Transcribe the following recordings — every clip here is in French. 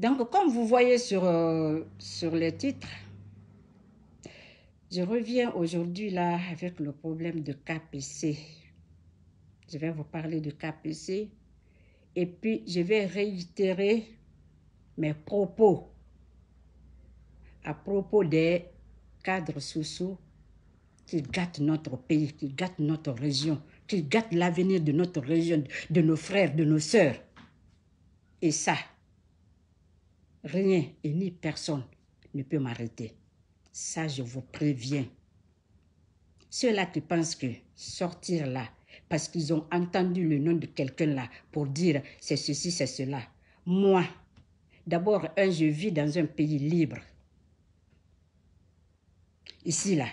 Donc, comme vous voyez sur, euh, sur le titre, je reviens aujourd'hui là avec le problème de KPC. Je vais vous parler de KPC et puis je vais réitérer mes propos à propos des cadres sociaux qui gâtent notre pays, qui gâtent notre région, qui gâtent l'avenir de notre région, de nos frères, de nos sœurs. Et ça, Rien et ni personne ne peut m'arrêter. Ça, je vous préviens. Ceux-là qui pensent que sortir là, parce qu'ils ont entendu le nom de quelqu'un là pour dire c'est ceci, c'est cela. Moi, d'abord, un, je vis dans un pays libre. Ici, là,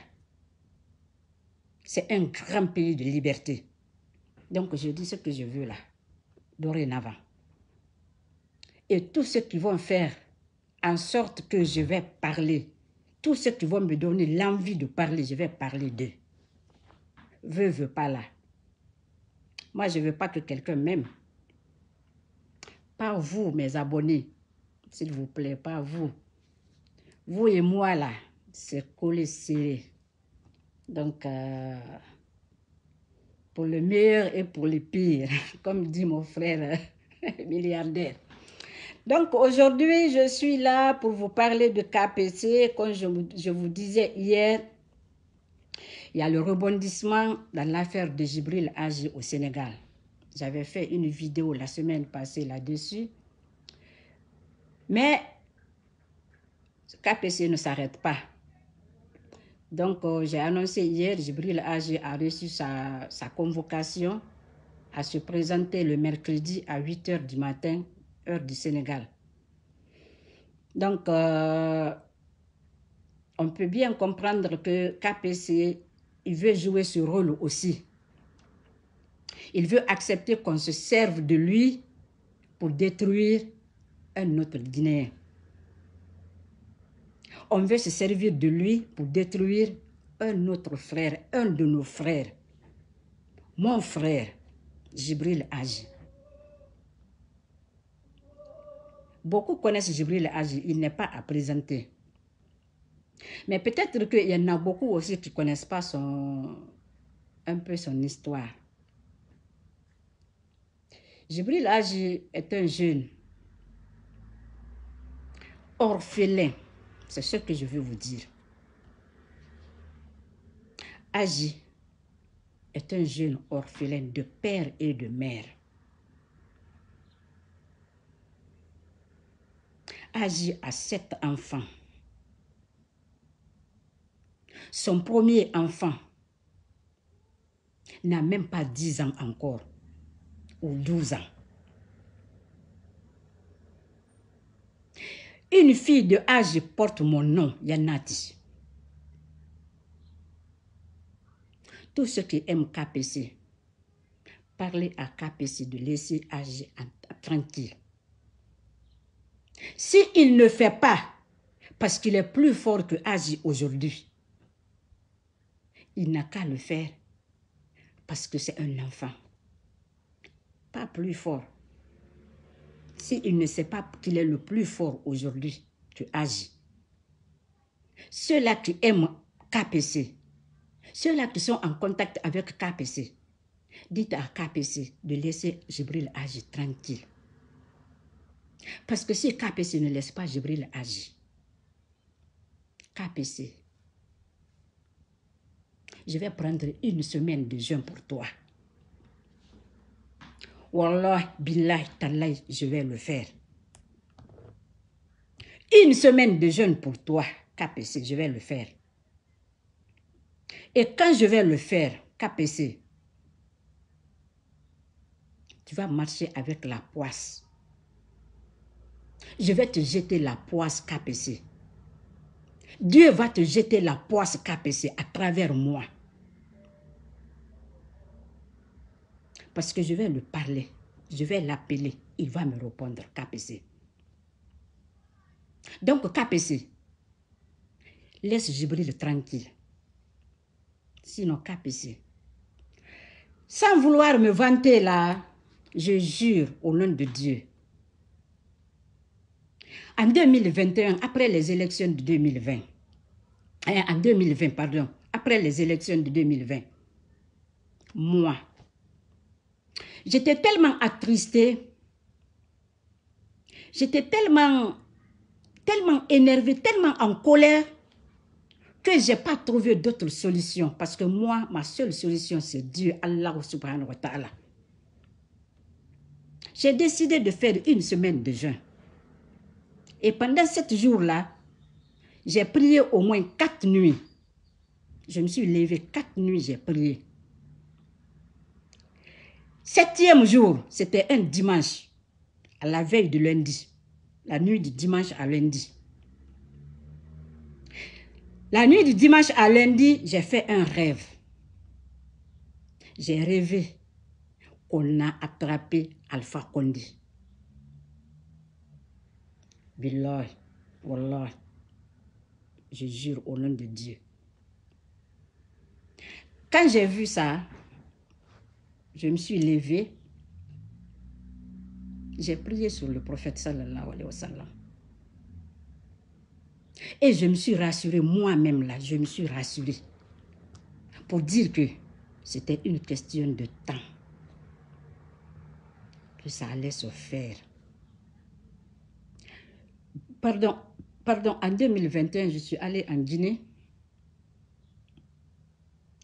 c'est un grand pays de liberté. Donc, je dis ce que je veux là, dorénavant et tous ceux qui vont faire en sorte que je vais parler, tout ceux qui vont me donner l'envie de parler, je vais parler d'eux. Veux, veux pas là. Moi, je ne veux pas que quelqu'un m'aime. Pas vous, mes abonnés, s'il vous plaît, pas vous. Vous et moi là, c'est collé serré. Donc, euh, pour le meilleur et pour le pire, comme dit mon frère euh, milliardaire. Donc aujourd'hui, je suis là pour vous parler de KPC. Comme je, vous disais hier, il y a le rebondissement dans l'affaire de Gibril Agi au Sénégal. J'avais fait une vidéo la semaine passée là-dessus. Mais KPC ne s'arrête pas. Donc, euh, j'ai annoncé hier, Jibril Agi a reçu sa, sa convocation à se présenter le mercredi à 8 h du matin du Sénégal. Donc, euh, on peut bien comprendre que KPC, il veut jouer ce rôle aussi. Il veut accepter qu'on se serve de lui pour détruire un autre Guinéen. On veut se servir de lui pour détruire un autre frère, un de nos frères. Mon frère, Jibril Haji. Beaucoup connaissent Jibril Agi, il n'est pas à présenter. Mais peut-être qu'il y en a beaucoup aussi qui ne connaissent pas son, un peu son histoire. Jibril Agi est un jeune orphelin. C'est ce que je veux vous dire. Agi est un jeune orphelin de père et de mère. à a sept enfants. Son premier enfant n'a même pas dix ans encore, ou 12 ans. Une fille de âge porte mon nom, Yanati. Tous ceux qui aiment KPC, parlez à KPC de laisser âge tranquille. S'il ne fait pas, parce qu'il est plus fort que aujourd'hui, il n'a qu'à le faire parce que c'est un enfant. Pas plus fort. S'il ne sait pas qu'il est le plus fort aujourd'hui tu agis. ceux-là qui aiment KPC, ceux-là qui sont en contact avec KPC, dites à KPC de laisser Jibril agir tranquille. Parce que si KPC ne laisse pas Jibril agir, KPC, je vais prendre une semaine de jeûne pour toi. Wallah, billah, je vais le faire. Une semaine de jeûne pour toi, KPC, je vais le faire. Et quand je vais le faire, KPC, tu vas marcher avec la poisse je vais te jeter la poisse KPC. Dieu va te jeter la poisse KPC à travers moi. Parce que je vais lui parler, je vais l'appeler, il va me répondre KPC. Donc KPC, laisse Jibril tranquille. Sinon KPC. Sans vouloir me vanter là, je jure au nom de Dieu en 2021, après les élections de 2020, hein, en 2020, pardon, après les élections de 2020, moi, j'étais tellement attristée, j'étais tellement, tellement énervée, tellement en colère que je n'ai pas trouvé d'autre solution. Parce que moi, ma seule solution, c'est Dieu, Allah subhanahu wa ta'ala. J'ai décidé de faire une semaine de jeûne. Et pendant sept jours-là, j'ai prié au moins quatre nuits. Je me suis levée quatre nuits, j'ai prié. Septième jour, c'était un dimanche, à la veille de lundi, la nuit du dimanche à lundi. La nuit du dimanche à lundi, j'ai fait un rêve. J'ai rêvé qu'on a attrapé Alpha Condi. Billah, wallah, je jure au nom de Dieu. Quand j'ai vu ça, je me suis levée. J'ai prié sur le prophète sallallahu alayhi wa sallam. Et je me suis rassurée moi-même là, je me suis rassurée pour dire que c'était une question de temps, que ça allait se faire pardon, pardon, en 2021, je suis allée en Guinée.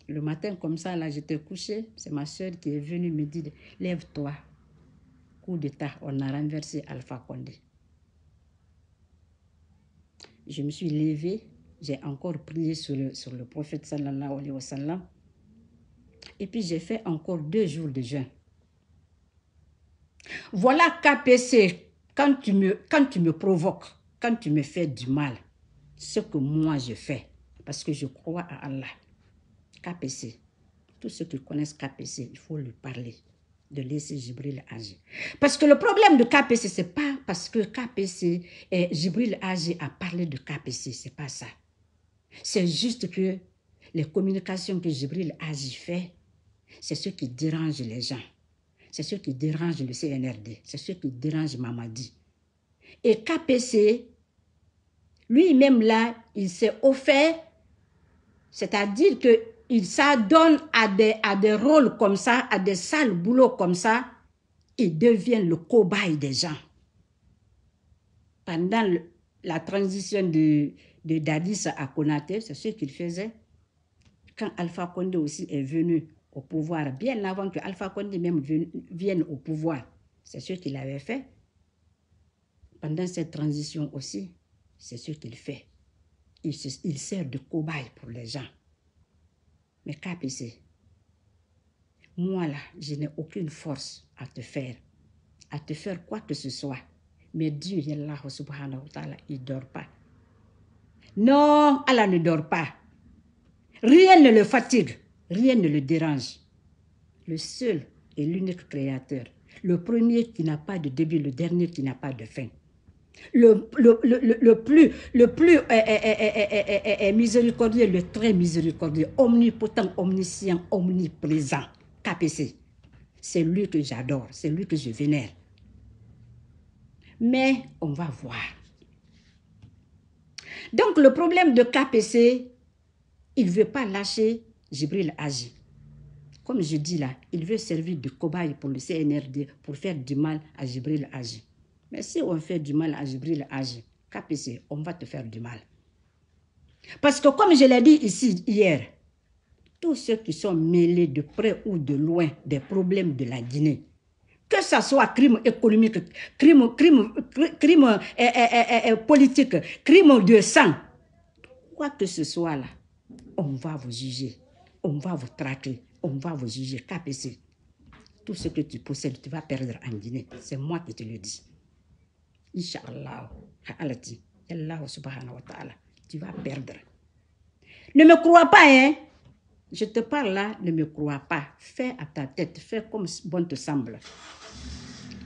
Le matin, comme ça, là, j'étais couchée. C'est ma soeur qui est venue me dire Lève-toi. Coup d'état, on a renversé Alpha Condé. Je me suis levée. J'ai encore prié sur le, sur le prophète sallallahu alayhi wa sallam. Et puis, j'ai fait encore deux jours de jeûne. Voilà KPC, quand tu me, quand tu me provoques. Quand tu me fais du mal, ce que moi je fais, parce que je crois à Allah, KPC, tous ceux qui connaissent KPC, il faut lui parler, de laisser Jibril agir. Parce que le problème de KPC, c'est pas parce que KPC et Jibril agir a parlé de KPC, c'est pas ça. C'est juste que les communications que Jibril agit fait, c'est ce qui dérange les gens. C'est ce qui dérange le CNRD. C'est ce qui dérange Mamadi. Et KPC lui-même là, il s'est offert, c'est-à-dire qu'il s'adonne à des, à des rôles comme ça, à des sales boulots comme ça, il devient le cobaye des gens. Pendant la transition de, Dadis à Konaté, c'est ce qu'il faisait. Quand Alpha Condé aussi est venu au pouvoir, bien avant que Alpha Condé même vienne au pouvoir, c'est ce qu'il avait fait pendant cette transition aussi. C'est ce qu'il fait. Il, sert de cobaye pour les gens. Mais KPC, moi là, je n'ai aucune force à te faire, à te faire quoi que ce soit. Mais Dieu, Allah oh, subhanahu il ne dort pas. Non, Allah ne dort pas. Rien ne le fatigue, rien ne le dérange. Le seul et l'unique créateur, le premier qui n'a pas de début, le dernier qui n'a pas de fin le, plus, le plus miséricordieux, le très miséricordieux, omnipotent, omniscient, omniprésent, KPC. C'est lui que j'adore, c'est lui que je vénère. Mais on va voir. Donc le problème de KPC, il ne veut pas lâcher Jibril Haji. Comme je dis là, il veut servir de cobaye pour le CNRD pour faire du mal à Jibril Haji. Mais si on fait du mal à Jibril à KPC, on va te faire du mal. Parce que comme je l'ai dit ici hier, tous ceux qui sont mêlés de près ou de loin des problèmes de la Guinée, que ce soit crime économique, crime, crime, crime euh, euh, euh, politique, crime de sang, quoi que ce soit là, on va vous juger, on va vous traquer, on va vous juger. KPC, tout ce que tu possèdes, tu vas perdre en Guinée. C'est moi qui te le dis. Inch'Allah, Allah subhanahu wa ta'ala, tu vas perdre. Ne me crois pas, hein. Je te parle là, ne me crois pas. Fais à ta tête, fais comme bon te semble.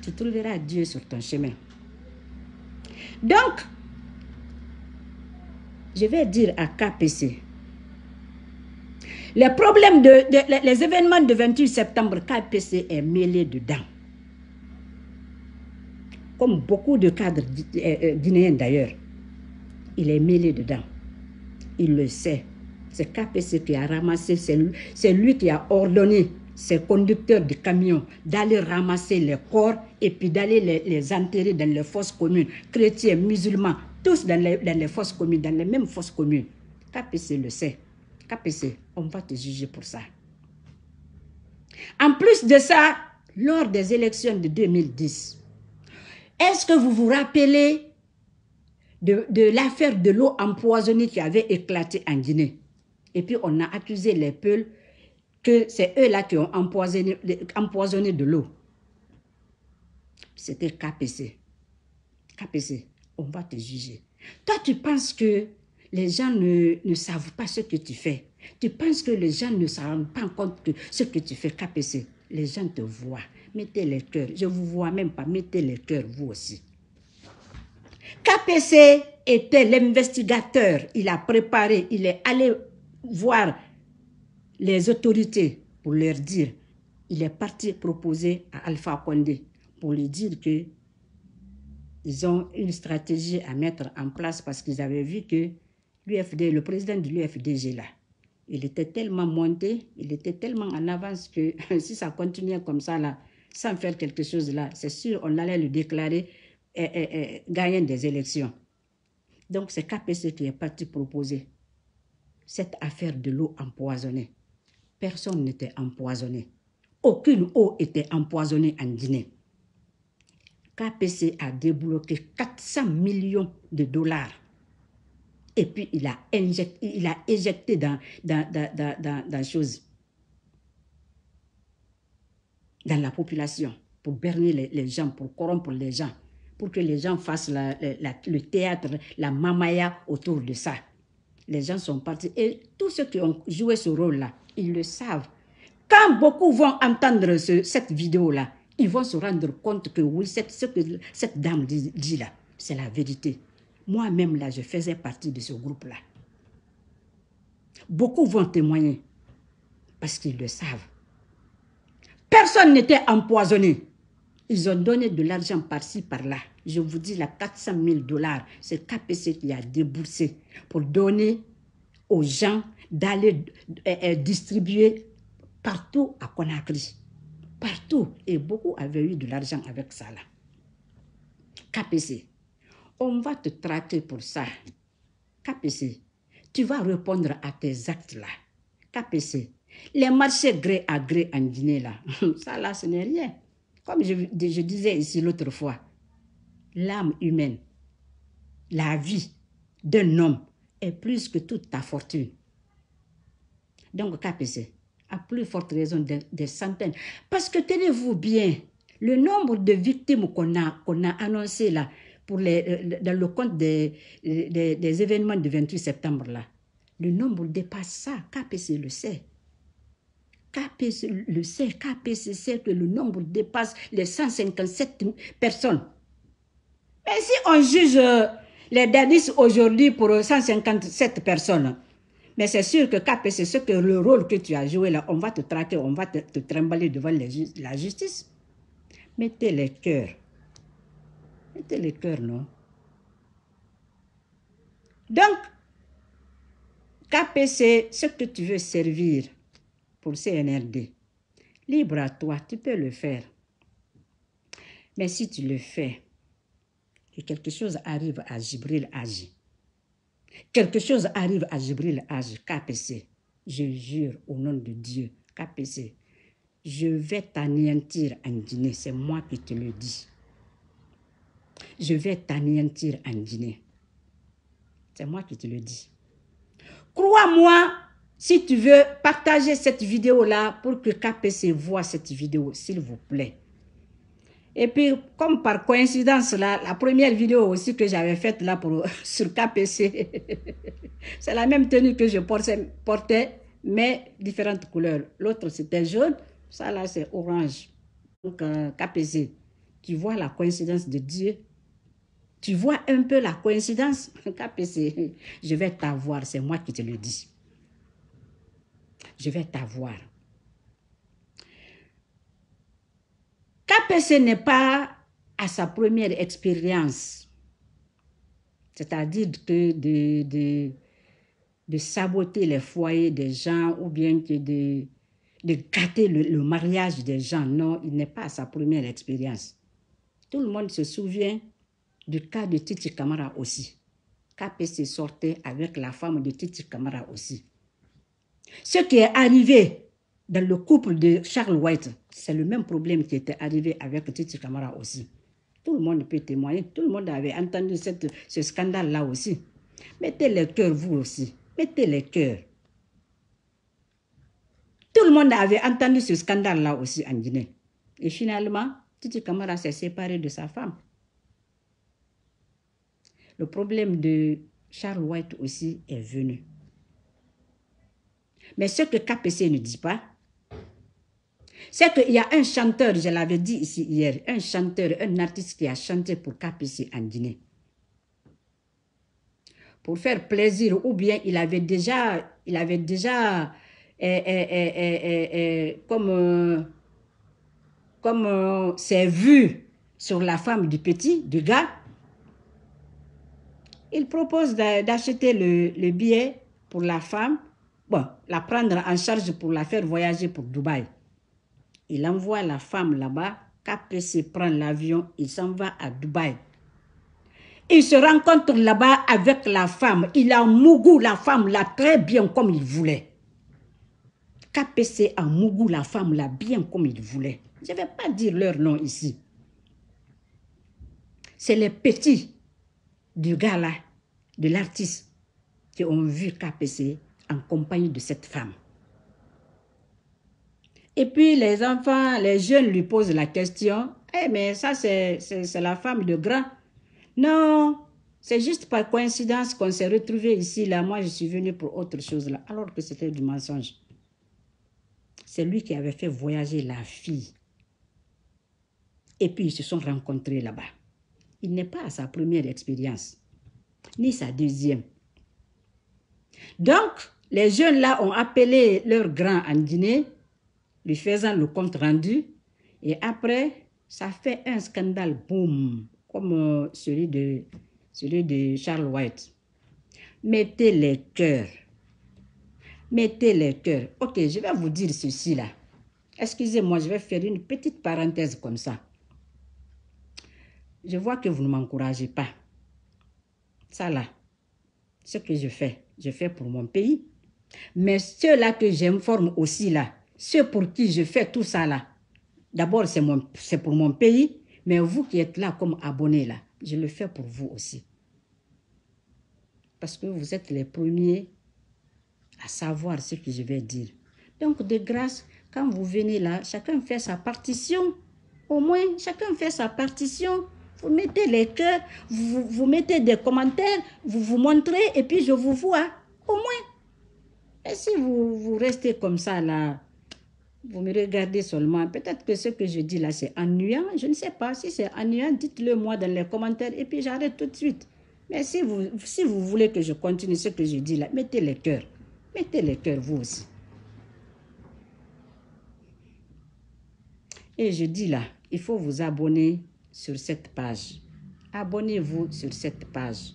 Tu trouveras Dieu sur ton chemin. Donc, je vais dire à KPC, les problèmes de, les événements de 28 septembre, KPC est mêlé dedans comme beaucoup de cadres euh, euh, guinéens d'ailleurs, il est mêlé dedans. Il le sait. C'est KPC qui a ramassé, c'est lui qui a ordonné ses conducteurs de camions d'aller ramasser les corps et puis d'aller les, enterrer dans les fosses communes, chrétiens, musulmans, tous dans les, dans les fosses communes, dans les mêmes fosses communes. KPC le sait. KPC, on va te juger pour ça. En plus de ça, lors des élections de 2010, est-ce que vous vous rappelez de, l'affaire de l'eau empoisonnée qui avait éclaté en Guinée Et puis on a accusé les Peuls que c'est eux-là qui ont empoisonné, empoisonné de l'eau. C'était KPC. KPC, on va te juger. Toi, tu penses que les gens ne, savent pas ce que tu fais. Tu penses que les gens ne rendent pas compte de ce que tu fais, KPC. Les gens te voient mettez les cœur. Je ne vous vois même pas, mettez le cœur, vous aussi. KPC était l'investigateur. Il a préparé, il est allé voir les autorités pour leur dire. Il est parti proposer à Alpha Condé pour lui dire que ils ont une stratégie à mettre en place parce qu'ils avaient vu que l'UFD, le président de l'UFDG là, il était tellement monté, il était tellement en avance que si ça continuait comme ça là, sans faire quelque chose là, c'est sûr, on allait le déclarer et eh, eh, eh, gagnant des élections. Donc c'est KPC qui est parti proposer cette affaire de l'eau empoisonnée. Personne n'était empoisonné. Aucune eau était empoisonnée en Guinée. KPC a débloqué 400 millions de dollars. Et puis il a, injecté, il a éjecté dans, dans, dans, dans la population pour berner les, gens, pour corrompre les gens, pour que les gens fassent le théâtre, la mamaya autour de ça. Les gens sont partis et tous ceux qui ont joué ce rôle-là, ils le savent. Quand beaucoup vont entendre cette vidéo-là, ils vont se rendre compte que oui, ce que cette dame dit là, c'est la vérité. Moi-même, là, je faisais partie de ce groupe-là. Beaucoup vont témoigner parce qu'ils le savent. Personne n'était empoisonné. Ils ont donné de l'argent par-ci, par-là. Je vous dis, la 400 000 dollars, c'est KPC qui a déboursé pour donner aux gens d'aller euh, euh, distribuer partout à Conakry. Partout. Et beaucoup avaient eu de l'argent avec ça là. KPC, on va te traiter pour ça. KPC, tu vas répondre à tes actes là. KPC, les marchés gré à gré en Guinée, là, ça, là, ce n'est rien. Comme je, disais ici l'autre fois, l'âme humaine, la vie d'un homme est plus que toute ta fortune. Donc, KPC, a plus forte raison des centaines. Parce que tenez-vous bien, le nombre de victimes qu'on a, qu'on a annoncé là, pour les, euh, dans le compte des, euh, des, événements du 28 septembre là, le nombre dépasse ça, KPC le sait. KPC, le que le nombre dépasse les 157 personnes. Mais si on juge euh, les dadis aujourd'hui pour 157 personnes, mais c'est sûr que ce que le rôle que tu as joué là, on va te traquer, on va te, trimballer devant la justice. Mettez les cœurs. Mettez les cœurs, non? Donc, KPC, ce que tu veux servir, pour CNRD. Libre à toi, tu peux le faire. Mais si tu le fais, que quelque chose arrive à Jibril Haji, quelque chose arrive à Jibril Haji, KPC, je jure au nom de Dieu, KPC, je vais t'anéantir en Guinée, c'est moi qui te le dis. Je vais t'anéantir en Guinée. C'est moi qui te le dis. Crois-moi, si tu veux partager cette vidéo-là pour que KPC voit cette vidéo, s'il vous plaît. Et puis, comme par coïncidence, la première vidéo aussi que j'avais faite là pour, sur KPC, c'est la même tenue que je portais, mais différentes couleurs. L'autre, c'était jaune, ça là, c'est orange. Donc, euh, KPC, tu vois la coïncidence de Dieu. Tu vois un peu la coïncidence, KPC. Je vais t'avoir, c'est moi qui te le dis je vais t'avoir. KPC n'est pas à sa première expérience, c'est-à-dire de, de, de, saboter les foyers des gens ou bien que de, gâter le, le mariage des gens. Non, il n'est pas à sa première expérience. Tout le monde se souvient du cas de Titi Kamara aussi. KPC sortait avec la femme de Titi Kamara aussi. Ce qui est arrivé dans le couple de Charles White, c'est le même problème qui était arrivé avec Titi Kamara aussi. Tout le monde peut témoigner, tout le monde avait entendu cette, ce scandale-là aussi. Mettez les cœurs, vous aussi. Mettez les cœurs. Tout le monde avait entendu ce scandale-là aussi en Guinée. Et finalement, Titi Kamara s'est séparé de sa femme. Le problème de Charles White aussi est venu. Mais ce que KPC ne dit pas, c'est qu'il y a un chanteur, je l'avais dit ici hier, un chanteur, un artiste qui a chanté pour KPC en Guinée. Pour faire plaisir, ou bien il avait déjà, il avait déjà, comme, ses comme sur la femme du petit, du gars, il propose d'acheter le billet pour la femme bon, la prendre en charge pour la faire voyager pour Dubaï. Il envoie la femme là-bas, KPC prend l'avion, il s'en va à Dubaï. Il se rencontre là-bas avec la femme. Il a Mougou, la femme là très bien comme il voulait. KPC a Mougou, la femme là bien comme il voulait. Je ne vais pas dire leur nom ici. C'est les petits du gars là, de l'artiste, qui ont vu KPC en compagnie de cette femme. Et puis les enfants, les jeunes lui posent la question, eh mais ça c'est la femme de grand. Non, c'est juste par coïncidence qu'on s'est retrouvé ici, là. Moi, je suis venu pour autre chose, là. Alors que c'était du mensonge. C'est lui qui avait fait voyager la fille. Et puis, ils se sont rencontrés là-bas. Il n'est pas à sa première expérience, ni sa deuxième. Donc, les jeunes-là ont appelé leur grand en dîner, lui faisant le compte rendu. Et après, ça fait un scandale, boum, comme euh, celui de, celui de Charles White. Mettez les cœurs. Mettez les cœurs. Ok, je vais vous dire ceci là. Excusez-moi, je vais faire une petite parenthèse comme ça. Je vois que vous ne m'encouragez pas. Ça là, ce que je fais, je fais pour mon pays, mais ceux-là que j'informe aussi là, ceux pour qui je fais tout ça là, d'abord c'est, c'est pour mon pays, mais vous qui êtes là comme abonnés là, je le fais pour vous aussi. Parce que vous êtes les premiers à savoir ce que je vais dire. Donc de grâce, quand vous venez là, chacun fait sa partition. Au moins, chacun fait sa partition. Vous mettez les cœurs, vous, vous mettez des commentaires, vous vous montrez et puis je vous vois. Au moins, mais si vous, vous restez comme ça là, vous me regardez seulement, peut-être que ce que je dis là, c'est ennuyant, je ne sais pas. Si c'est ennuyant, dites-le moi dans les commentaires et puis j'arrête tout de suite. Mais si vous, si vous voulez que je continue ce que je dis là, mettez les cœurs. Mettez les cœurs, vous aussi. Et je dis là, il faut vous abonner sur cette page. Abonnez-vous sur cette page.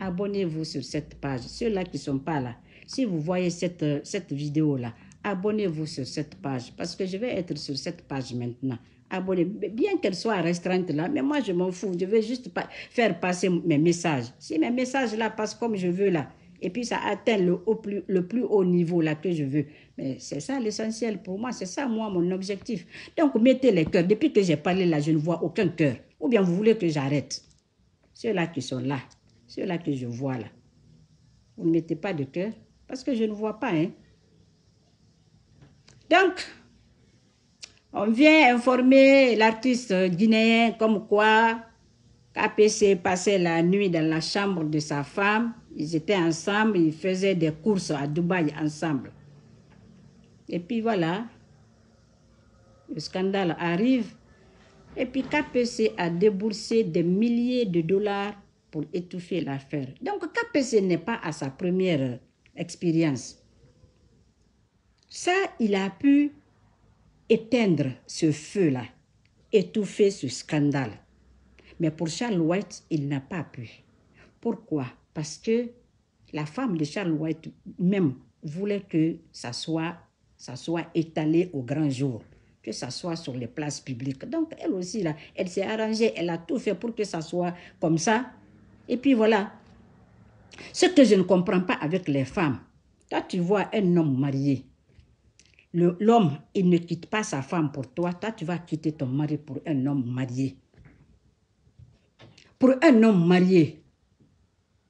Abonnez-vous sur cette page. Ceux-là qui ne sont pas là, si vous voyez cette, euh, cette vidéo-là, abonnez-vous sur cette page parce que je vais être sur cette page maintenant. Abonnez, bien qu'elle soit restreinte là, mais moi je m'en fous, je vais juste faire passer mes messages. Si mes messages là passent comme je veux là, et puis ça atteint le, plus, le plus haut niveau là que je veux. Mais c'est ça l'essentiel pour moi, c'est ça moi mon objectif. Donc mettez les cœurs. Depuis que j'ai parlé là, je ne vois aucun cœur. Ou bien vous voulez que j'arrête. Ceux-là qui sont là, ceux-là que je vois là, vous ne mettez pas de cœur. Parce que je ne vois pas. Hein. Donc, on vient informer l'artiste guinéen comme quoi KPC passait la nuit dans la chambre de sa femme. Ils étaient ensemble, ils faisaient des courses à Dubaï ensemble. Et puis voilà, le scandale arrive. Et puis KPC a déboursé des milliers de dollars pour étouffer l'affaire. Donc KPC n'est pas à sa première expérience. Ça, il a pu éteindre ce feu-là, étouffer ce scandale. Mais pour Charles White, il n'a pas pu. Pourquoi Parce que la femme de Charles White même voulait que ça soit, ça soit étalé au grand jour, que ça soit sur les places publiques. Donc elle aussi, là, elle s'est arrangée, elle a tout fait pour que ça soit comme ça. Et puis voilà, ce que je ne comprends pas avec les femmes, toi tu vois un homme marié, l'homme, il ne quitte pas sa femme pour toi, toi tu vas quitter ton mari pour un homme marié. Pour un homme marié,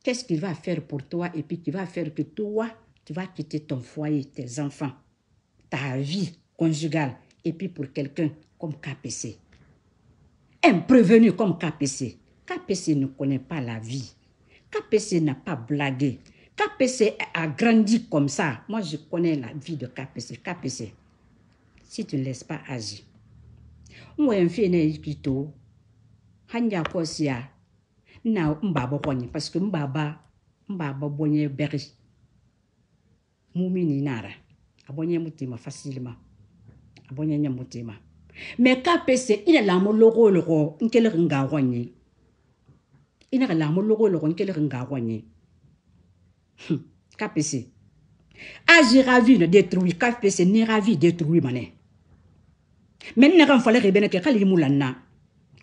qu'est-ce qu'il va faire pour toi et puis tu va faire que toi, tu vas quitter ton foyer, tes enfants, ta vie conjugale et puis pour quelqu'un comme KPC. Un prévenu comme KPC. KPC ne connaît pas la vie. KPC n'a pas blagué. KPC a grandi comme ça. Moi, je connais la vie de KPC. KPC, si tu ne laisses pas agir. hanya Kosia, ya na mbaba parce que mbaba mbaba bonye beri mumini nara abonye mutima facilement abonye nya mutima me kapese ina la mo logo logo nkele ringa kwanye e ne re la moloko e legong ke le reng ka gonyeng ka pese a j'ai ravi ne détruit ka pese ne ravi détruit mane me nne ga mfale re bene ke ga le mola nna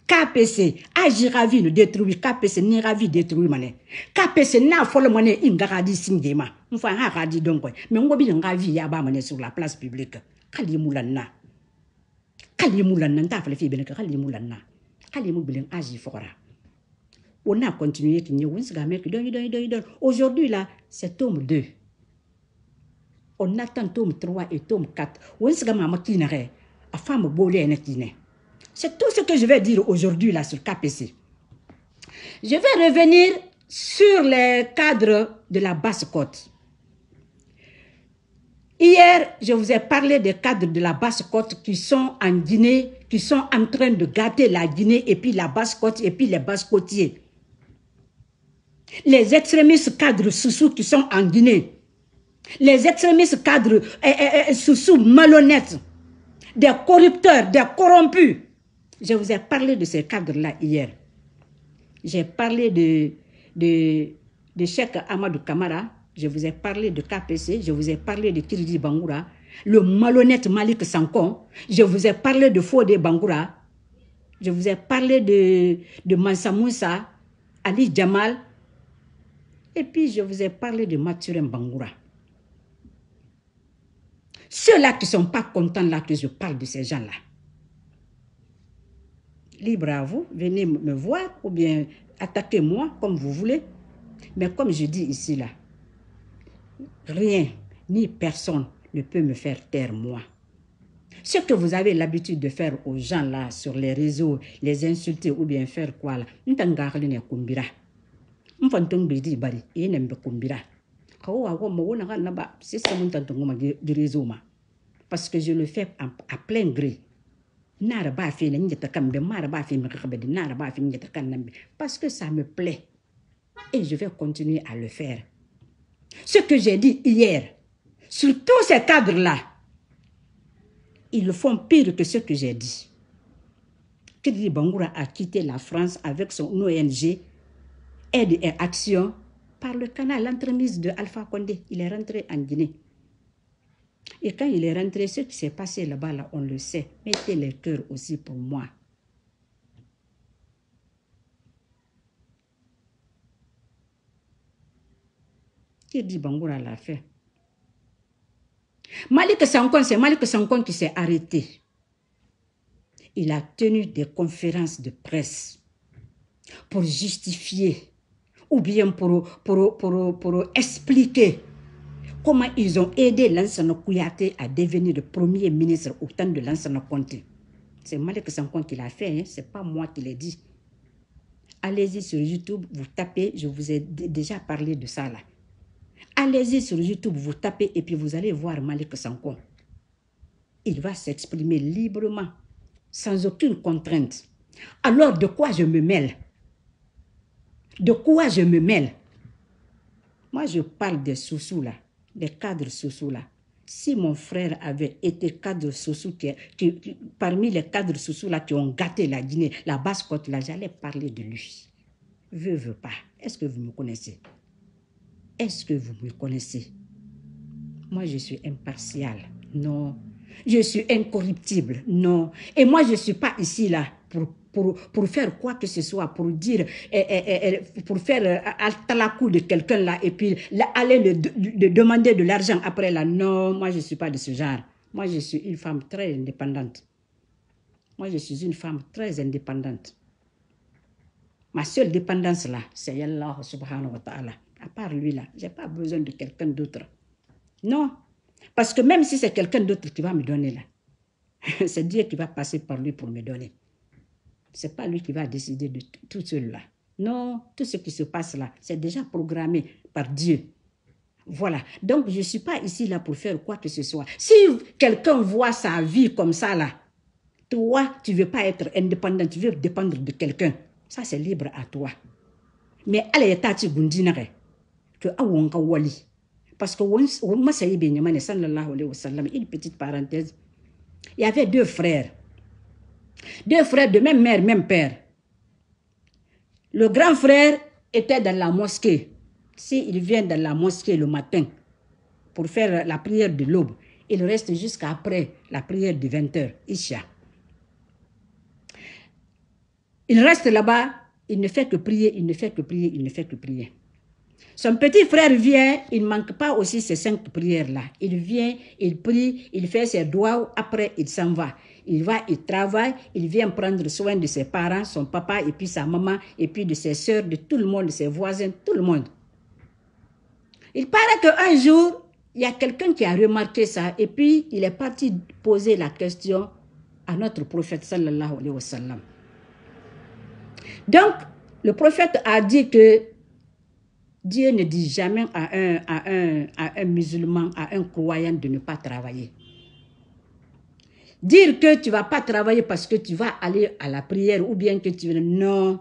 ka pese a j'ai ravi ne détruit ka pese ne ravi détruit mane ka pese na fole mone e nga ga di singema mfa ha ga di donko me ngo bi nga vi ya ba mane sur la place publique ga le mola nna ga le mola nna nta fale fi bene ke ga le mola nna ga le mo bileng a j'ai fora on a continué Aujourd'hui, là, c'est tome 2. On attend tome 3 et tome 4. C'est tout ce que je vais dire aujourd'hui là sur KPC. Je vais revenir sur les cadres de la basse-côte. Hier, je vous ai parlé des cadres de la basse-côte qui sont en Guinée, qui sont en train de gâter la Guinée et puis la basse-côte et puis les basse-côtiers les extrémistes cadres soussous qui sont en Guinée, les extrémistes cadres eh, eh, eh, eh malhonnêtes, des corrupteurs, des corrompus. Je vous ai parlé de ces cadres-là hier. J'ai parlé de, de, de Cheikh Amadou Kamara, je vous ai parlé de KPC, je vous ai parlé de Kirji Bangoura, le malhonnête Malik Sankon, je vous ai parlé de Fode Bangoura, je vous ai parlé de, de Mansa Moussa, Ali Jamal, et puis, je vous ai parlé de Mathurin Bangoura. Ceux-là qui ne sont pas contents, là, que je parle de ces gens-là. Libre à vous, venez me voir ou bien attaquez-moi comme vous voulez. Mais comme je dis ici, là, rien ni personne ne peut me faire taire, moi. Ce que vous avez l'habitude de faire aux gens là sur les réseaux, les insulter ou bien faire quoi là, mfantong be bari e nan kumbira kawo wago mo wona na ba c'est ça mon di réseau parce que je le fais à plein gré nara ba fi na nyeta kan mara ba fi mi ka be nara ba fi nyeta kan parce que ça me plaît et je vais continuer à le faire ce que j'ai dit hier sur tous ces cadres là ils font pire que ce que j'ai dit Kedi Bangoura a quitté la France avec son ONG aide et action par le canal, l'entremise de Alpha Condé. Il est rentré en Guinée. Et quand il est rentré, ce qui s'est passé là-bas, là, on le sait. Mettez les cœurs aussi pour moi. Qui dit Bangoura l'a fait Malik Sankon, c'est Malik Sankon qui s'est arrêté. Il a tenu des conférences de presse pour justifier ou bien pour, pour, expliquer comment ils ont aidé Lansana Kouyate à devenir le premier ministre au temps de Lansana Conté. C'est Malek Sankon qui l'a fait, hein. ce n'est pas moi qui l'ai dit. Allez-y sur YouTube, vous tapez, je vous ai déjà parlé de ça là. Allez-y sur YouTube, vous tapez et puis vous allez voir Malek Sankon. Il va s'exprimer librement, sans aucune contrainte. Alors de quoi je me mêle de quoi je me mêle Moi, je parle des sous là, des cadres sous sous là. Si mon frère avait été cadre sous parmi les cadres sous là qui ont gâté la Guinée, la basse côte là, j'allais parler de lui. Veux, veux pas. Est-ce que vous me connaissez Est-ce que vous me connaissez Moi, je suis impartial. Non. Je suis incorruptible. Non. Et moi, je ne suis pas ici là pour pour, faire quoi que ce soit, pour dire, eh, eh, eh, pour faire à euh, coup de quelqu'un là, et puis aller demander de l'argent après là. Non, moi je ne suis pas de ce genre. Moi je suis une femme très indépendante. Moi je suis une femme très indépendante. Ma seule dépendance là, c'est Allah subhanahu wa ta'ala. À part lui là, je n'ai pas besoin de quelqu'un d'autre. Non. Parce que même si c'est quelqu'un d'autre qui va me donner là, c'est Dieu qui va passer par lui pour me donner c'est pas lui qui va décider de tout cela. Non, tout ce qui se passe là, c'est déjà programmé par Dieu. Voilà. Donc, je ne suis pas ici là pour faire quoi que ce soit. Si quelqu'un voit sa vie comme ça là, toi, tu ne veux pas être indépendant, tu veux dépendre de quelqu'un. Ça, c'est libre à toi. Mais allez, tati gundinare, que un wali. Parce que une petite parenthèse, il y avait deux frères. Deux frères de même mère, même père. Le grand frère était dans la mosquée. S'il vient dans la mosquée le matin pour faire la prière de l'aube, il reste jusqu'à après la prière de 20h, Isha. Il reste là-bas, il ne fait que prier, il ne fait que prier, il ne fait que prier. Son petit frère vient, il ne manque pas aussi ces cinq prières-là. Il vient, il prie, il fait ses doigts, après il s'en va. Il va, il travaille, il vient prendre soin de ses parents, son papa et puis sa maman, et puis de ses soeurs, de tout le monde, de ses voisins, tout le monde. Il paraît qu'un jour, il y a quelqu'un qui a remarqué ça et puis il est parti poser la question à notre prophète alayhi wa Donc, le prophète a dit que Dieu ne dit jamais à un, à un, à un musulman, à un croyant de ne pas travailler. Dire que tu vas pas travailler parce que tu vas aller à la prière ou bien que tu... Non.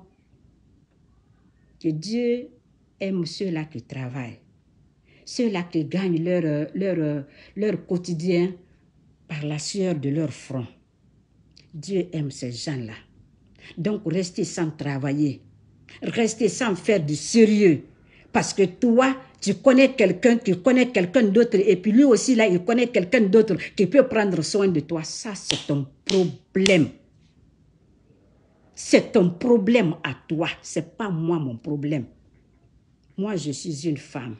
Que Dieu aime ceux-là qui travaillent, ceux-là qui gagnent leur, leur, leur quotidien par la sueur de leur front. Dieu aime ces gens-là. Donc rester sans travailler, rester sans faire du sérieux, parce que toi, tu connais quelqu'un qui connaît quelqu'un d'autre, et puis lui aussi, là, il connaît quelqu'un d'autre qui peut prendre soin de toi. Ça, c'est ton problème. C'est ton problème à toi. C'est pas moi mon problème. Moi, je suis une femme,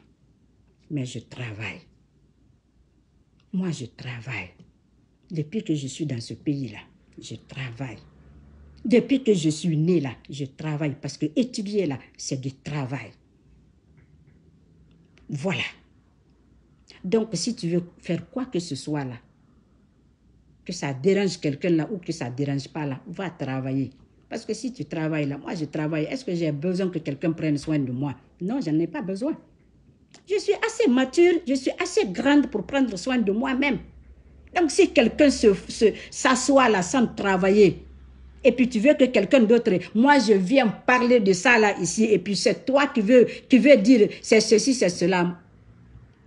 mais je travaille. Moi, je travaille. Depuis que je suis dans ce pays-là, je travaille. Depuis que je suis née là, je travaille parce que étudier là, c'est du travail. Voilà. Donc, si tu veux faire quoi que ce soit là, que ça dérange quelqu'un là ou que ça dérange pas là, va travailler. Parce que si tu travailles là, moi je travaille, est-ce que j'ai besoin que quelqu'un prenne soin de moi Non, je n'en ai pas besoin. Je suis assez mature, je suis assez grande pour prendre soin de moi-même. Donc si quelqu'un s'assoit là sans travailler, et puis tu veux que quelqu'un d'autre, moi je viens parler de ça là ici, et puis c'est toi qui veux, qui veux dire c'est ceci, c'est cela.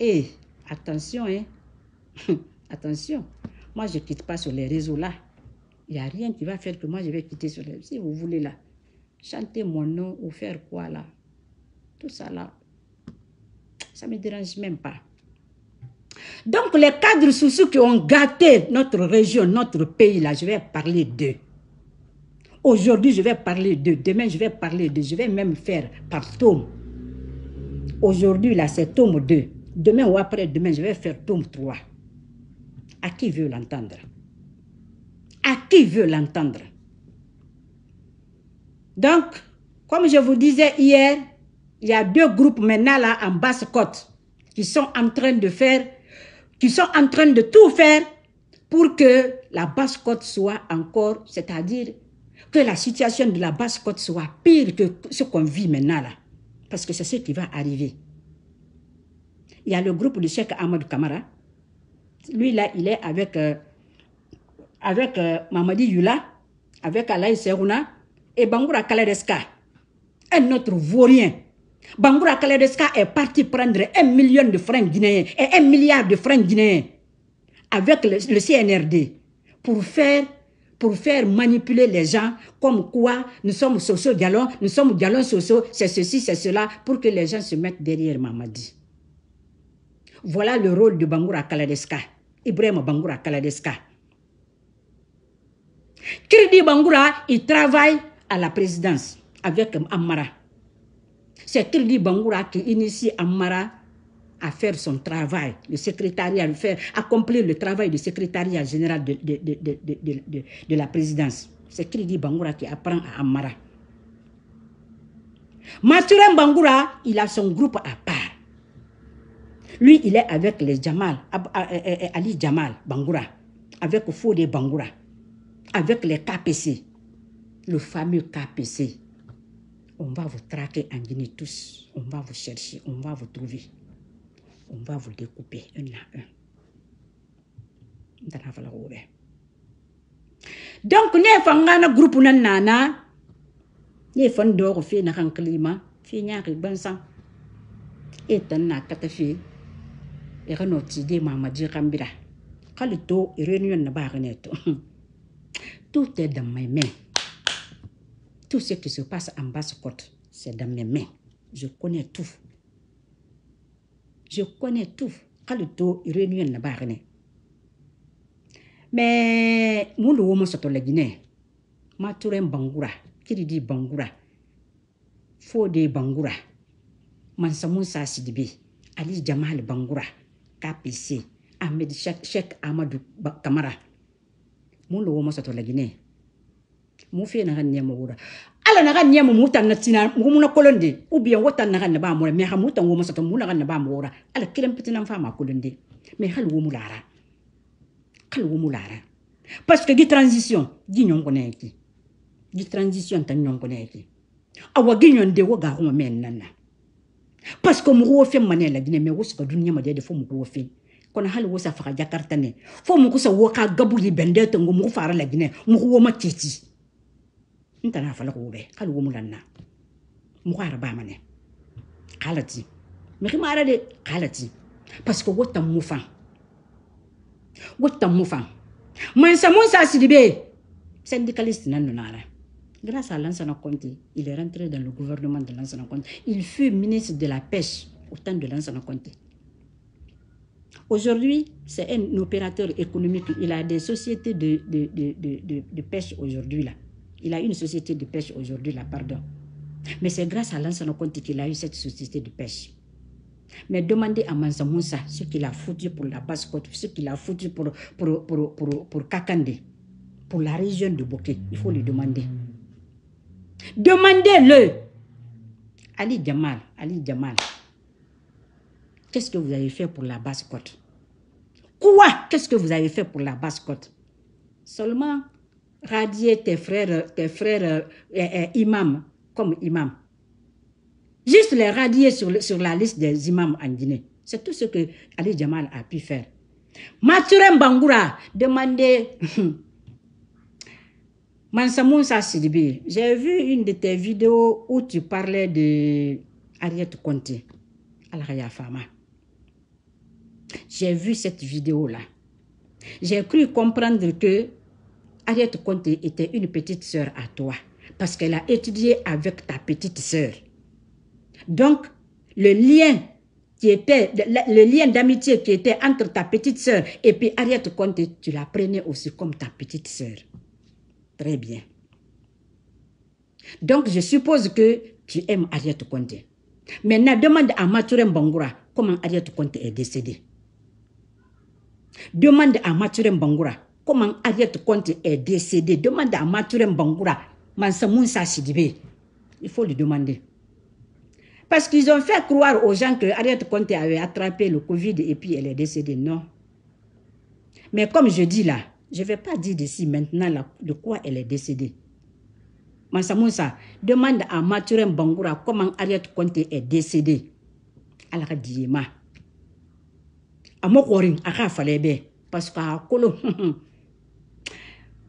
Et eh, attention, hein. attention. Moi je ne quitte pas sur les réseaux là. Il n'y a rien qui va faire que moi je vais quitter sur les Si vous voulez là, chanter mon nom ou faire quoi là. Tout ça là, ça ne me dérange même pas. Donc les cadres sous ceux qui ont gâté notre région, notre pays là, je vais parler d'eux. Aujourd'hui, je vais parler de Demain, je vais parler de Je vais même faire par tome. Aujourd'hui, là, c'est tome 2. Demain ou après-demain, je vais faire tome 3. À qui veut l'entendre À qui veut l'entendre Donc, comme je vous disais hier, il y a deux groupes maintenant là en basse côte qui sont en train de faire, qui sont en train de tout faire pour que la basse côte soit encore, c'est-à-dire que la situation de la basse côte soit pire que ce qu'on vit maintenant Parce que c'est ce qui va arriver. Il y a le groupe de Cheikh Ahmad Kamara. Lui là, il est avec, euh, avec euh, Mamadi Yula, avec Alaï Serouna et Bangoura Kaledeska. Un autre vaurien. Bangoura Kaledeska est parti prendre un million de francs guinéens et un milliard de francs guinéens avec le CNRD pour faire pour faire manipuler les gens comme quoi nous sommes sociaux galons, nous sommes dialogues, sociaux, c'est ceci, c'est cela, pour que les gens se mettent derrière Mamadi. Voilà le rôle de Bangura Kaladeska, Ibrahim Bangoura Kaladeska. Kirdi Bangoura, il travaille à la présidence avec Amara. C'est Kirdi Bangura qui initie Amara à faire son travail, le secrétariat, à faire, accomplir le travail du secrétariat général de, de, de, de la présidence. C'est Kridi Bangoura qui apprend à Amara. Mathurin Bangura, il a son groupe à part. Lui, il est avec les Jamal, Ali Jamal Bangoura, avec Fode Bangura, avec les KPC, le fameux KPC. On va vous traquer en Guinée tous, on va vous chercher, on va vous trouver on va vous découper un à un. Donc, avons un groupe nana, un groupe de Nous avons un groupe na un groupe de to, Nous avons un groupe Tout est dans mes mains. Tout ce qui se passe en basse côte, c'est dans mes mains. Je connais tout. Je connais tout. Kalito irenu la barne. Hein. Mais mon womo soto la Guinée. Maturem bangura. Kiri di bangura. Fode bangura. Mansamun sa sidibi. Ali Jamal bangura. KPC. Ahmed Chek Amadou Kamara. mon womo soto la Guinée. mon fe na ganne mo ala naga nyamo muta na tina mumuna kolonde ubiya wota naga na ba mura me ha muta ngoma sato muna ga na ba mura ala kiran pitina fa ma kolonde me hal wo mulara hal wo mulara parce que gi transition gi nyongo na yake gi transition ta nyongo na yake awa gi nyonde wo ga ho men nana parce que mugo fe manela dine me wosu ka dunya ma de fo mugo fe kono hali wosa faga jakarta ne fo mugo sa wo ka gabuli bende to ngo mugo fara la dine mugo wo ma titi ntana falgobe khali wo mulanna ne ba mane me mi khimara de khalati parce que wotta mufa C'est un man sa mon sa sidibe syndicaliste nan nonara grâce à Lansana Conte, il est rentré dans le gouvernement de Lansana Conte. Il fut ministre de la pêche au temps de Lansana Conte. Aujourd'hui, c'est un opérateur économique. Il a des sociétés de, de, de, de pêche aujourd'hui là. Il a une société de pêche aujourd'hui, là, pardon. Mais c'est grâce à l'ancien compte qu'il a eu cette société de pêche. Mais demandez à Mansa ce qu'il a foutu pour la basse côte, ce qu'il a foutu pour, pour, pour, pour, Kakande, pour la région de Boké. Il faut lui demander. Demandez-le. Ali Djamal, Ali Djamal, qu'est-ce que vous avez fait pour la basse côte Quoi Qu'est-ce que vous avez fait pour la basse côte Seulement radier tes frères, tes frères et euh, euh, euh, imams comme imams. Juste les radier sur, sur la liste des imams en Guinée. C'est tout ce que Ali Jamal a pu faire. Mathurin Bangoura demandait Mansamoun j'ai vu une de tes vidéos où tu parlais de Ariette Conte, Al Fama. J'ai vu cette vidéo-là. J'ai cru comprendre que Ariette Conte était une petite sœur à toi parce qu'elle a étudié avec ta petite sœur. Donc, le lien qui était le lien d'amitié qui était entre ta petite sœur et puis Ariette Conte, tu la prenais aussi comme ta petite sœur. Très bien. Donc, je suppose que tu aimes Ariette Conte. Maintenant, demande à Mathurin Bangura comment Ariette Conte est décédée. Demande à Mathurin Bangura. Comment Ariette Conte est décédée demande à Mathurin Bangoura, Mansa Sidibé. Il faut lui demander. Parce qu'ils ont fait croire aux gens que Ariette Conte avait attrapé le Covid et puis elle est décédée. Non. Mais comme je dis là, je ne vais pas dire d'ici maintenant de quoi elle est décédée. Mansa demande à Mathurin Bangoura comment Ariette Conte est décédée. à diyema. Amokorin, Akafalebe. Parce qu'à Kolo,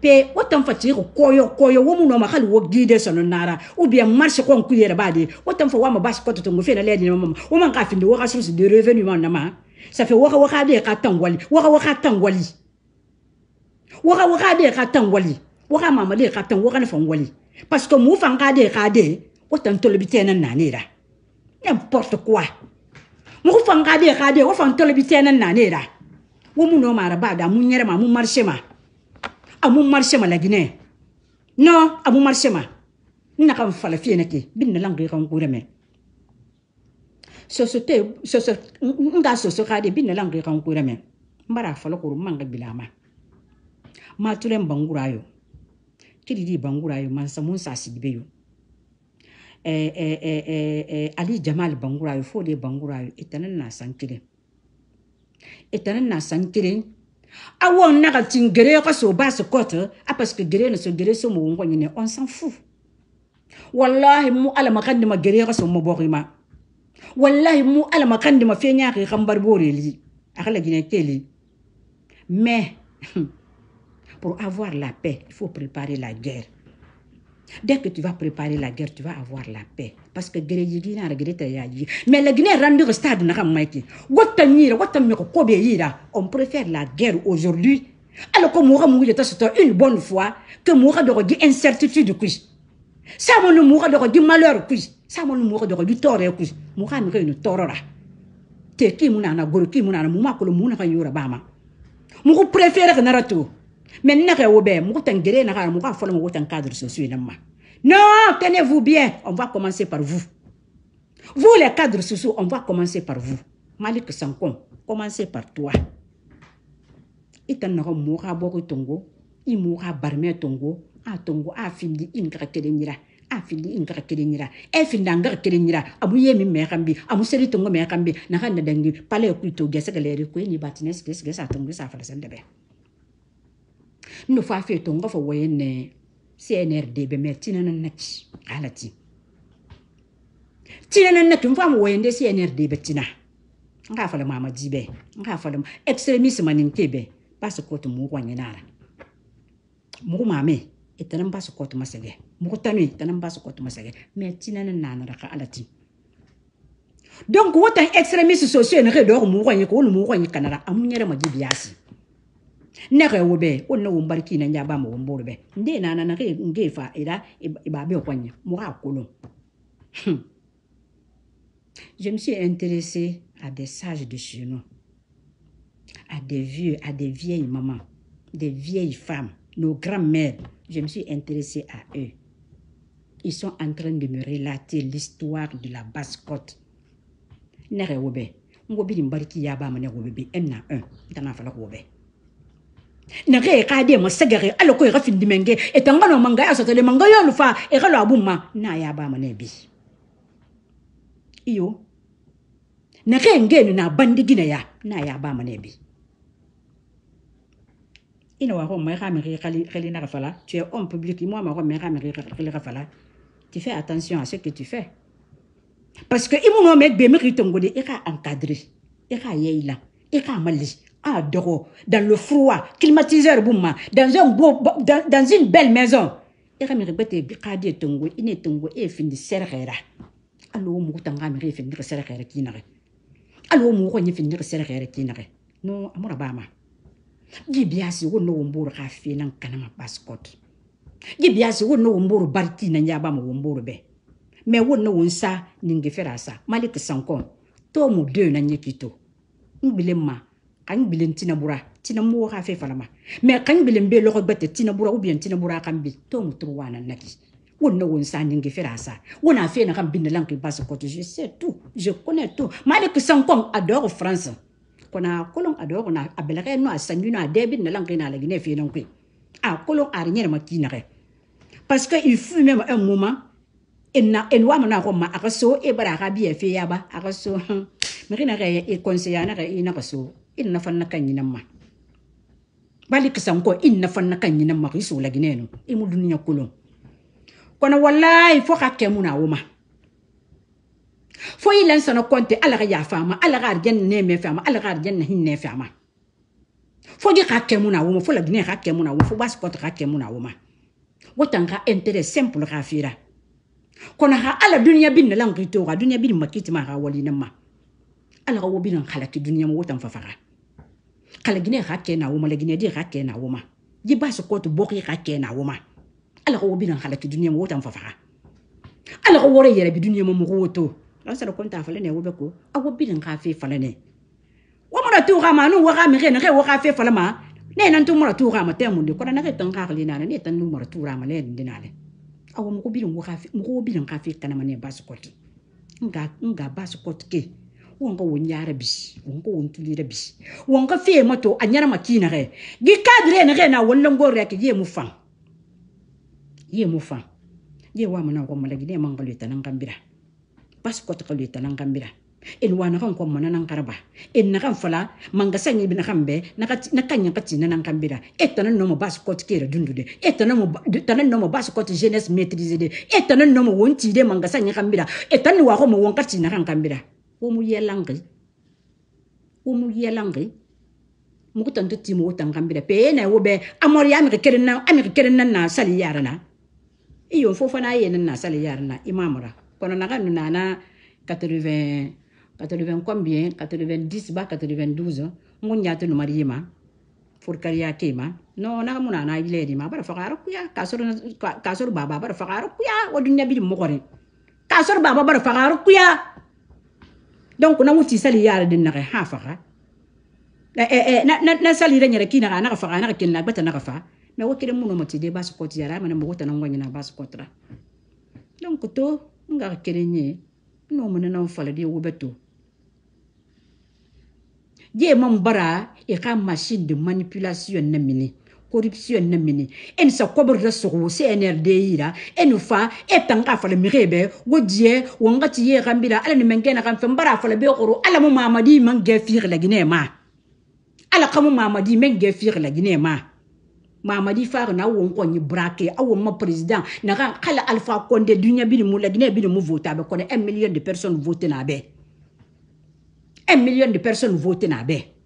pe wotan fa tiri koyo koyo wo muno ma hal wo gide sono nara ou bien marche kon ku yere badi wotan fa ma bas ko to ngofena ledi mama wo man ka finde wo ka source de revenu man nama ça fait waka waka de ka tangwali waka waka tangwali waka waka de ka tangwali waka mama de ka tang waka na fangwali parce que mu fanga de ka de wotan to lebitena nanira n'importe quoi mu fanga de ka de wo fanga to lebitena nanira wo muno ra bada mu nyere ma mu marche ma amu marché ma la guinée non amu marché ma na kam fala fiene ke bin na langi kan kure me soso te soso nga soso ka de bin na langi kan kure me mara fala ko manga bilama ma tulen bangura yo kidi di bangura yo man samun sa sigibe yo Eh, eh, eh, eh, eh, ali jamal bangura yo fo de bangura yo itanan e na san kelen itanan e na san kelen awo naga tin gere qui so ba so a hein. ah, parce que guerre ne se guerre sur mo ngonyi on s'en fout wallahi mu ala makandi ma gere guerre so mo borima wallahi mu ala kandima ma fenya ka kambar boreli akala gine keli mais pour avoir la paix il faut préparer la guerre Dès que tu vas préparer la guerre, tu vas avoir la paix. Parce que Guéréjigi n'a regretté Yaji. Mais la Guinée rendu au stade n'a pas On préfère la guerre aujourd'hui. Alors que Moura Mouya c'est une bonne fois que Moura de dit incertitude kuis. Ça mon Moura de dit malheur kuis. Ça mon Moura de dit tort eh, kuis. Moura m'a une torora. Te qui mouna na goro qui mouna na mouma ko le mouna ka yura bama. Moura préfère que n'a Mais n'a qu'à obéir, mon temps guérir n'a qu'à mon cas follow mon temps cadre sociaux n'a Non, tenez-vous bien. On va commencer par vous. Vous les cadres sociaux, on va commencer par vous. Malik Sankom, commencez par toi. I t'en n'a qu'à mourir beaucoup tongo, i mourir barmer tongo, a ah, tongo a ah, fini une caractéristique afili ah, ingara kelenyira efinda eh, ngara kelenyira abu yemi mekambi abu seri tongo mekambi nakanda dangi pale kulito gesa galeri kweni batines gesa gesa tongo sa fala sandebe no fa fe to ngofa wo ne CNRD be me tina na nati alati tina na nati mfa mo yende CNRD be tina nga fa le mama jibe nga fa le extremisme nin kebe parce que to mo kwa nyinara mo mame itanan ba su kotu masage mo tanu itanan ba su kotu masage me tina na nanara ka alati donc wotan extremisme sociaux ne redo mo kwa nyiko mo kwa nyikanara amunyere ma jibiasi nege ube unne umbariki na njaba mo umburbe ndi na na nake ngefa ira ibabe okwanya muga kulu hmm. je me suis intéressé à des sages de chez nous à des vieux à des vieilles mamans des vieilles femmes nos grands-mères je me suis intéressé à eux ils sont en train de me relater l'histoire de la basse côte nege ube ngobiri mbariki yaba mo nege ube bi m na 1 ntana fala ko nege e kaa deemo segere ala ko e ka findi menge e tanga no manga ya sotole manga yolu fa e ka abuma na ya ba mane bi iyo nege ngenu na bandi gina ya na ya ba mane bi ina wa ko mai ka mi khali na tu es homme public moi ma ko mai ka mi khali fala tu fais attention à ce que tu fais parce que imuno mek be mi ritongode e ka encadrer e ka yeila e ka mali Ah, dehors, dans le froid, climatiseur, boum, dans, un beau, dans, dans une belle maison. E alo mo ko nyi e finir sere gere kinare e no amura bama ji biasi wo no wombur ka finan kana ma passport ji biasi wo no wombur barti na nya bama wombur be me wo no wonsa ninge ferasa malik sankon to mo de na nyekito ngbile ma kan bilen tina bura tina mo ha fe falama me kan bilen be lo gbete tina bura ubien tina bura to wana naki wonna won sa ningi fera sa wona fe na kan bin de ki ko je sais tout je connais tout Malgré que malik sankon adore france qu'on kona kolon adore na abelare no asanyu na debi na langue na la gine fe Ah, ki a kolon arnyer ma parce que il fut même un moment na enwa mana ko ma akaso e bara ka bi fe yaba ba Mais mari na e conseiller na ka so. inna fanna kanyi namma ma bali kisanko in na fanna kanyi namma ma i sola ginɛ no i mu duniɲa kolon kono wallahi fo ka kɛ mun na wo ma fo i lan sana kɔnte ala ka yafa a ala ka arijan ne mɛ fɛ ala ka arijan na hin ne fɛ fo ki ka kɛ mun fo la gine ka kɛ wuma fo basi kɔta ka kɛ wuma na wo ma intérêt simple ka fira kono ha ala duniɲa bi nalan kito ka duniɲa bi ma kitima ka walinama ala ka wo bi nan halaki duniɲa ma wo tan Kale gine kake na woma, le gine di kake na woma. Di bas kotu bokye kake na woma. Alek ou bilan khala ki dunye mwote mfafaka. Alek ou oreyele bi dunye mwote mwoto. La sa do konta falene ou beko, a ou bilan khafe falene. Ou mwere tou rama, nou wakame gen, gen wakafi falema, nenan tou mwere tou rama, ten mwende, kora nan reten kak li nane, nenetan nou mwere tou rama, nen denane. A ou mwere ou bilan khafe, mwenye bas kotu. Mga bas kotu ki, wonka won yara bisi wonka won tulira bisi wonka fe mato anyara makina ge gi kadre na ge na wallan gore ke ye mu fan mu fan mana ko malagi ne mangalu tanan gambira pas ko to kalu tanan gambira en wana na kan ko mana nan karaba en na kan fala manga sanyi bin kan be na ka na kan yan kati nan gambira et no mo bas ko to kera dundu de et tanan mo tanan no mo bas ko to jeunesse maîtrisée de et tanan no mo wonti de manga sanyi gambira et tanan wa ko mo na umuyelangqi umuyelangqi mukutanto timo wotangambira pe yena wobe amori amiri kelen na amiri kelen na na sali yarana iyo fofana yena na sali yarana imamura kono naga nunana 80 80 combien 90 ba 92 ngun yato numari yima furkariya kema no naga munana iledi ma bara fakara kuya kasoro kasoro baba bara fakara kuya wadunyabi mogore kasoro baba bara fakara kuya donc eh, eh, eh, na wuti sali yaara din naga ha faga na sali ra nyara kina ga naga faga naga kinna bata naga fa me wakire muno moti de basu koti yara mana mugota na ngwanya na basu kotra donc to nga kere nye no mona na fala de wobeto je mam bara e ka machine de manipulation na mini corruption na mini e en sa kobor da so wo CNRD ira en fa e tanga fa le mirebe wo die wo ngati ye gambira ala ni mengena kan fembara fa le be qoro ala mu mamadi man gefir la gine ma ala kamu mamadi men gefir la gine ma mamadi far na wo ko ni braqué awo ma président na kan kala alpha condé dunya bi mu la gine bi mu voter be ko 1 million de personnes voter na be 1 million de personnes voter na be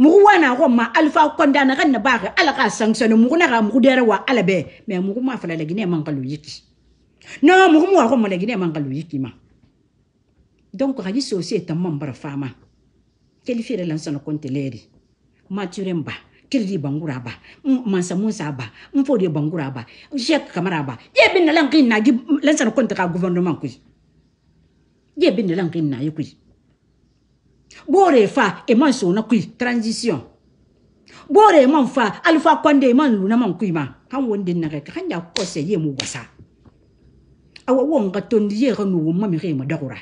mugu wana ko ma alfa kondana kan na bare ala ka sanction mugu na ga mugu dere wa ala be me mugu ma fala lagine man kalu yiki no mugu mu ko mo lagine man kalu yiki ma donc hadi sosie tamman bara fama kelifire lan sana konteleri maturen ba kirdi bangura ba mansa musa ba mfodi bangura ba shek kamara ba ye bin lan kin na gi lan sana konte ka gouvernement kuyi ye bin lan kin na yi kuyi bore fa e man so na kui transition bore man fa alfa kwande e man luna man kui ma kan wonde na ka kan ya ko se ye mu basa awa won ga ton ye ga no ma mi re ma dagura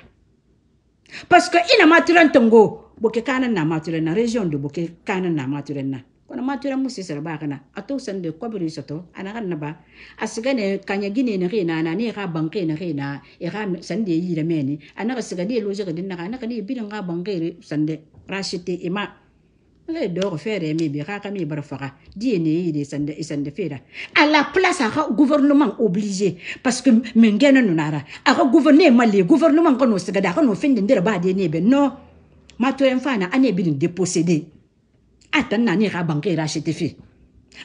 parce que ina maturan tango boke kana na maturan na region de boke kana na maturan na kono matira musi sera bagana ato sande ko buri soto anagan naba asigane kanya gine ne rena na ne ga banke ne rena e ga sande yi da meni anaga sigade loje ga dinna anaga ne e bidin ga banke sande rashite ima e le dor fere mi bi ga mi bar faga die ne yi de sande e sande fera à la place ga gouvernement obligé parce que mengena nunara aga gouverner mali gouvernement kono sigada kono finde ndira ba de ne be no mato en fana ane bidin dépossédé a tana ne ka banke racheté fait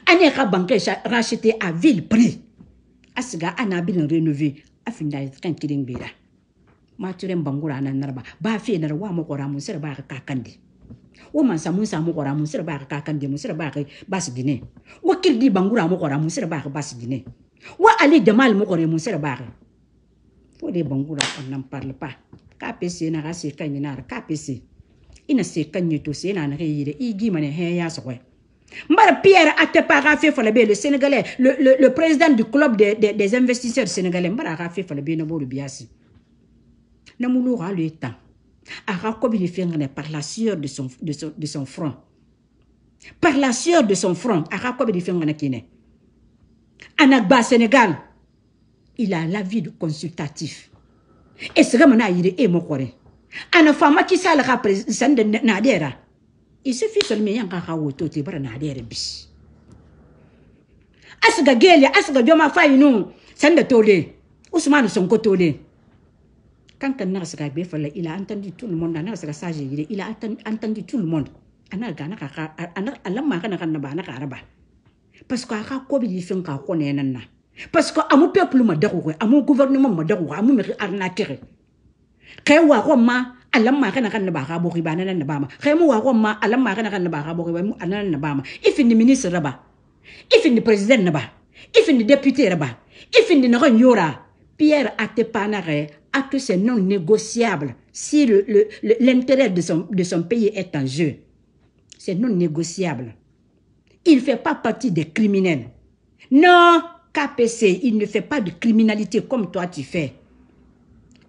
a ne ka banke racheté à ville prix a siga a na bina rénové a finda kan kirin bera ma turen bangura nan narba ba fe nar wa mo qora mun sir ba ka kandi wo man sa mun sa mo qora mun sir ba ka kandi mun sir ba ka bas dine wo kirdi bangura mo qora mun sir ba ka bas dine wo ali jamal mo qora mun sir ba ka fo de bangura on n'en parle pas ka pese na ka se kan yinar ka pese ina se kanyi to se na nare igi mane he ya sokwe mbara pierre atepara fe le be le sénégalais le, le, le président du club des, des, des investisseurs sénégalais mbara ra fe fala be na boru biasi na mulura le temps ara kobi le fengane par la sueur de son de son, de son front par la sueur de son front ara kobi le fengane kine anagba sénégal il a l'avis de consultatif et ce que mon aïe est mon ana anafama kisala ka sanda nadera isufi seulement yanga ka woto te bara nadera bis asga gele asga joma fayinu sanda tole usman sonko tole quand on a sera befala il a entendu tout le monde ana sera sage il a entendu tout le monde ana gana ka ana alamma kana kana ba ana araba parce que aka ko bi fin ka ko ne nan na parce que amu peuple ma ko amu gouvernement ma dago amu mi arnaquer il wa ma ala ma, ge na ka nne ba ga bogi ba nana nne ba ma ge là wa go ma na ba ga bogi ba ba député Pierre a que c'est non négociable si l'intérêt de son, de son pays est en jeu. C'est non négociable. Il ne fait pas partie des criminels. Non, KPC, il ne fait pas de criminalité comme toi tu fais.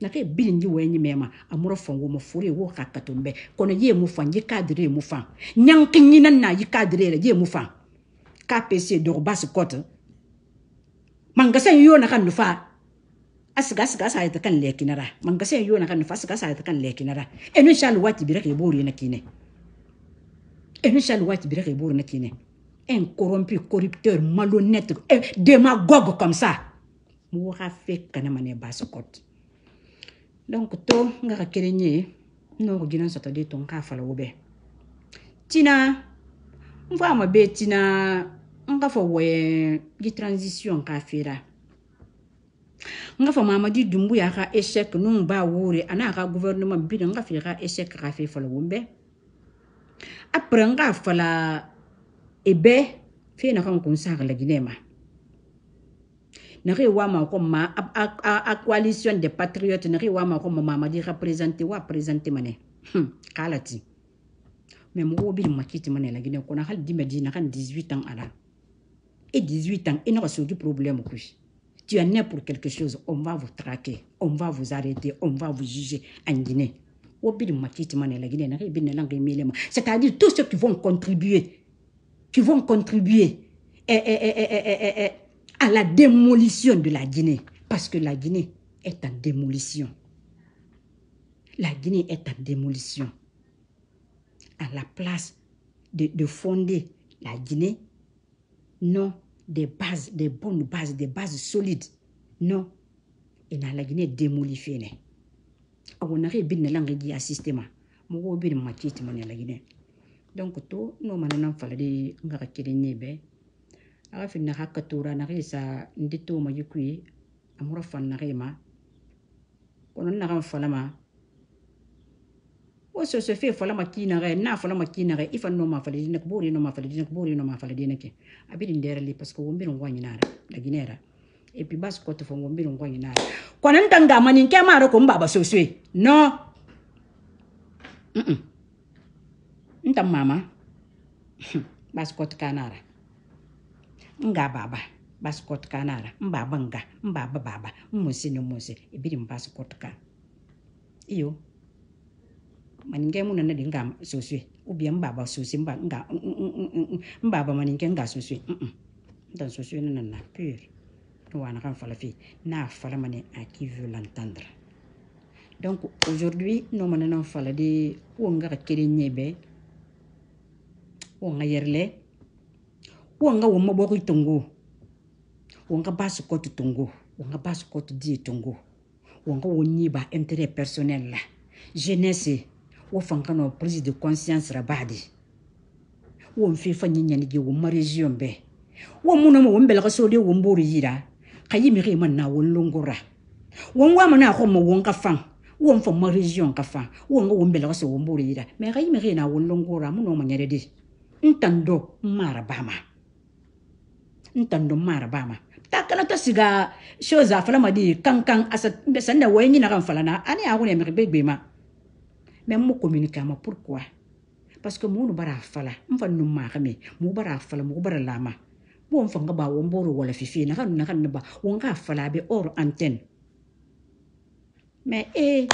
nake bilingi wenyi mema amuro fongo mo fure wo kakatumbe kono ye mufan ye kadire mufan nyanki nyina na ye kadire ye mufan kpc dog bas kote mangasan yo na kan nufa asiga siga sa ta kan lekinara mangasan yo na kan nufa asiga sa ta kan lekinara enu shal wati birake bori na kine enu shal wati birake bori na kine un corrompu corrupteur malhonnête démagogue comme ça mo waxa fek kana mane bas kote donc to n ka ka kelen ye n n'o gilan sɔtɔden to n k'a fala o bɛɛ tina n fɔ a ma bee tina n ka fɔ wɔyɛ gi transition k'a feera n ka fɔ mamadi dunbu y'a ka échec n'u b'a wore a n'a ka gouvernement bi na n ka fɛ ka échec k'a fɛ fala o bɛɛ après n k'a fala e bɛɛ fɛn na ka n kun sa ka laginɛ ma nare wa ma ko ma a coalition des patriotes nare wa ma ko ma mamadi représente wa présente mane hum, kala mais mɔgɔw bɛ nin makiti mana la gine kɔnɔ hali dit di na 18 ans ala et 18 ans et n'a du problème koyi tu es né pour quelque chose on va vous traquer on va vous arrêter on va vous juger en Guinée makiti mana la gine c'est à dire tous ceux qui vont contribuer qui vont contribuer eh, eh, eh, eh, eh, eh, eh, à la démolition de la Guinée, parce que la Guinée est en démolition. La Guinée est en démolition. À la place de, de fonder la Guinée, non, des bases, des bonnes bases, des bases solides, non, et la Guinée démolie On Awonare bin la langue di assistema, mwo bin machit mon la Guinée. Donc nous on manana falade de kire nyebe. agaf inaxa katura naxiisa ndituma yikui amura fan naxima kono naxan falama wo soso fe falama kinaxe na falama kinaxe i fan noma faladinak bori noma faladinak bori noma faladinak abidi nderali parce que wombirin wañinara daginera et puis basi koto fo wombirin wañinara kono ntangama nin ke maro ko mbaba sosoe no ntan mama basi koto kanara nga baba passport ka nara mbaba nga mbaba baba musi ni musi ibiri mpassport ka iyo maninge muna na dinga soswe ubia mbaba soswe mba nga mm, mm, mm, mbaba maninge nga soswe mm dan soswe na na pur wana kan fala fi na fala mani a qui veut l'entendre donc aujourd'hui no manana fala de wonga kere nyebe wonga yerle wanga wo maboko i tongo wanga basu kotu tongo wanga basu kotu di tongo wanga wo nyi ba intérêt personnel la jeunesse wo fanka no prise de conscience ra badi wo mfe fa nyi nyani ge wo marriage yombe wo muna mo wo mbela ka sode wo mbori yira kayi mi ge man na wo longora wo ngwa mana ko mo wo nga fang wo mfa ma region ka fa wo nga wombela ka se wombore yira me ga yime ge na wo longora muno mo nyeredi ntando mara bama ntando mara bama takana ta siga shows a fala madi kankan asa sanda wayi na kan fala na ani a woni amere be ma mais mo communiquer ma pourquoi parce que mo no bara fala mfa no mara me mo bara fala mo bara lama bo mfa nga ba wo mboro wala fifi na kan na kan ba wo nga fala be or antenne mais eh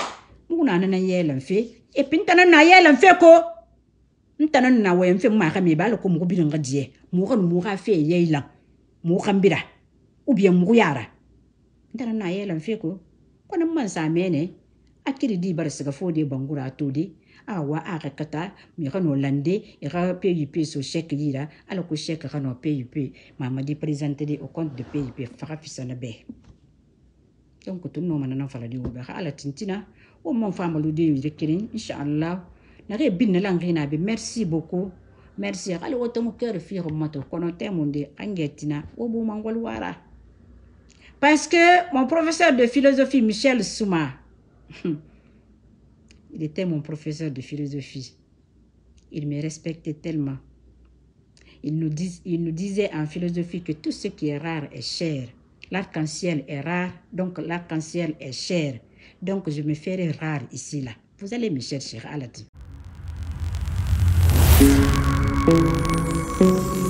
mo na eh, na yelan fe e pintana na yelan fe ko ntana na wayan fe mara me ba lo ko mo bi nga die mo kan mo ka fe yelan muukambira ubien mugu yaara ntana na yelan feko kona man samene akiri di bar siga fo de bangura todi awa aka kata mi kano lande e ka PUP so chèque yira ala ko chèque kano PUP mama di présenter de au compte de PUP faka fisana be donc tun no manana fala di obe ka ala tintina o mon famalu de yire kirin inshallah na re bin na langina be merci beaucoup Merci. parce que mon professeur de philosophie michel souma il était mon professeur de philosophie il me respectait tellement il nous, il nous disait en philosophie que tout ce qui est rare est cher l'arc-en-ciel est rare donc l'arc-en-ciel est cher donc je me ferai rare ici là vous allez me chercher là-dessus Thank you.